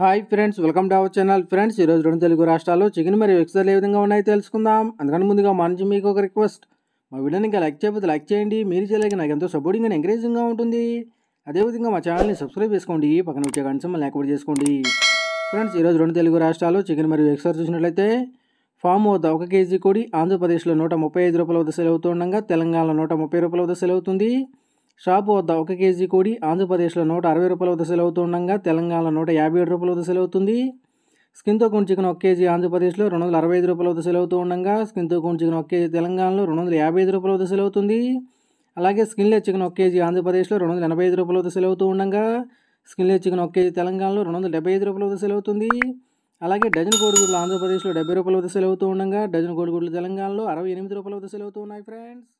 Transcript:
hi friends welcome to our channel friends ఈరోజు రెండు తెలుగు రాష్ట్రాల్లో చికెన్ మరియు ఎక్సైజ్ ఏ విధంగా ఉన్నాయో తెలుసుకుందాం అందుకని ముందుగా మా నుంచి మీకు ఒక రిక్వెస్ట్ మా వీడియోని ఇంకా లైక్ చేయకపోతే లైక్ చేయండి మీరు చేయలేక నాకు ఎంతో సపోర్టింగ్ అని ఎంకరేజింగ్గా ఉంటుంది అదేవిధంగా మా ఛానల్ని సబ్స్క్రైబ్ చేసుకోండి పక్కన వచ్చే కనీసం మళ్ళీ చేసుకోండి ఫ్రెండ్స్ ఈరోజు రెండు తెలుగు రాష్ట్రాల్లో చికెన్ మరియు ఎక్సైజ్ చూసినట్లయితే ఫామ్ వద్ద ఒక కేజీ కోడి ఆంధ్రప్రదేశ్లో నూట ముప్పై ఐదు రూపాయల వద్ద సెలవుతుండగా తెలంగాణలో నూట ముప్పై రూపాయల వద్ద సెలవుతుంది షాపు వద్ద ఒక కేజీ కోడి ఆంధ్రప్రదేశ్లో నూట అరవై రూపాయల వద్ద సెల్ అవుతుండగా తెలంగాణలో నూట యాభై ఏడు రూపాయల వద్ద సెల్ అవుతుంది స్కిన్తో కొన్ని చికెన్ ఒక కేజీ ఆంధ్రప్రదేశ్లో రెండు వందల అరవై ఐదు రూపాయల వద్ద సెల్ అవుతూ ఉండగా స్కిన్తో కొన్ని చికెన్ ఒక కేజీ తెలంగాణలో రెండు వందల యాభై ఐదు రూపాయల వద్ద సెల్ అవుతుంది అలాగే స్కిన్లెస్ చికెన్ ఒక కేజీ ఆంధ్రప్రదేశ్లో రెండు వందల ఎనభై ఐదు రూపాయల వద్ద సెల్ అవుతూ ఉండగా స్కిన్లెస్ చికెన్ ఒక కేజీ తెలంగాణలో రెండు వందల డెబ్బై ఐదు రూపాయల వద్ద సెల్ అవుతుంది అలాగే డజన్ కోడిగుడ్లు ఆంధ్రప్రదేశ్లో డెబ్బై రూపాయల వద్ద సెల్ అవుతూ ఉండగా డజన్ కోడిగుడ్లు తెలంగాణలో అరవై ఎనిమిది రూపాయల వద్ద సెల్ ఉన్నాయి ఫ్రెండ్స్